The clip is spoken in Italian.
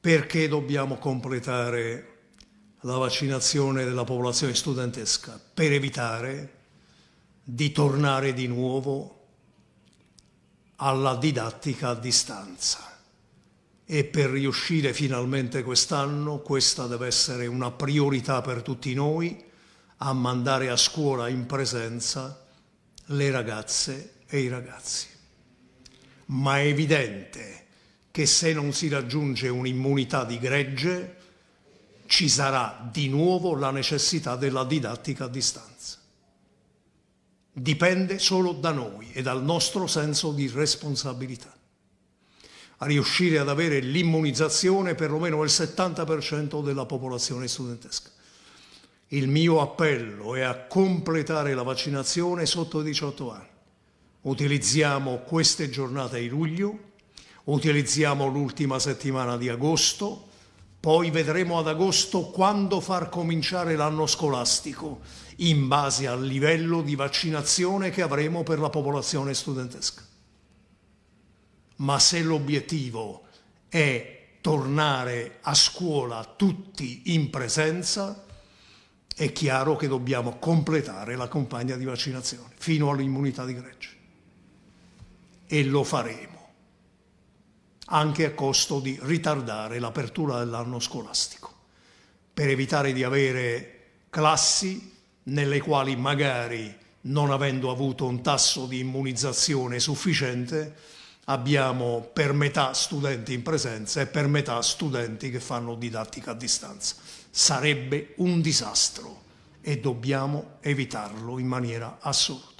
perché dobbiamo completare la vaccinazione della popolazione studentesca per evitare di tornare di nuovo alla didattica a distanza e per riuscire finalmente quest'anno, questa deve essere una priorità per tutti noi, a mandare a scuola in presenza le ragazze e i ragazzi. Ma è evidente che se non si raggiunge un'immunità di gregge ci sarà di nuovo la necessità della didattica a distanza. Dipende solo da noi e dal nostro senso di responsabilità. A riuscire ad avere l'immunizzazione perlomeno del 70% della popolazione studentesca. Il mio appello è a completare la vaccinazione sotto i 18 anni. Utilizziamo queste giornate di luglio Utilizziamo l'ultima settimana di agosto, poi vedremo ad agosto quando far cominciare l'anno scolastico, in base al livello di vaccinazione che avremo per la popolazione studentesca. Ma se l'obiettivo è tornare a scuola tutti in presenza, è chiaro che dobbiamo completare la campagna di vaccinazione fino all'immunità di gregge. E lo faremo anche a costo di ritardare l'apertura dell'anno scolastico, per evitare di avere classi nelle quali magari, non avendo avuto un tasso di immunizzazione sufficiente, abbiamo per metà studenti in presenza e per metà studenti che fanno didattica a distanza. Sarebbe un disastro e dobbiamo evitarlo in maniera assoluta.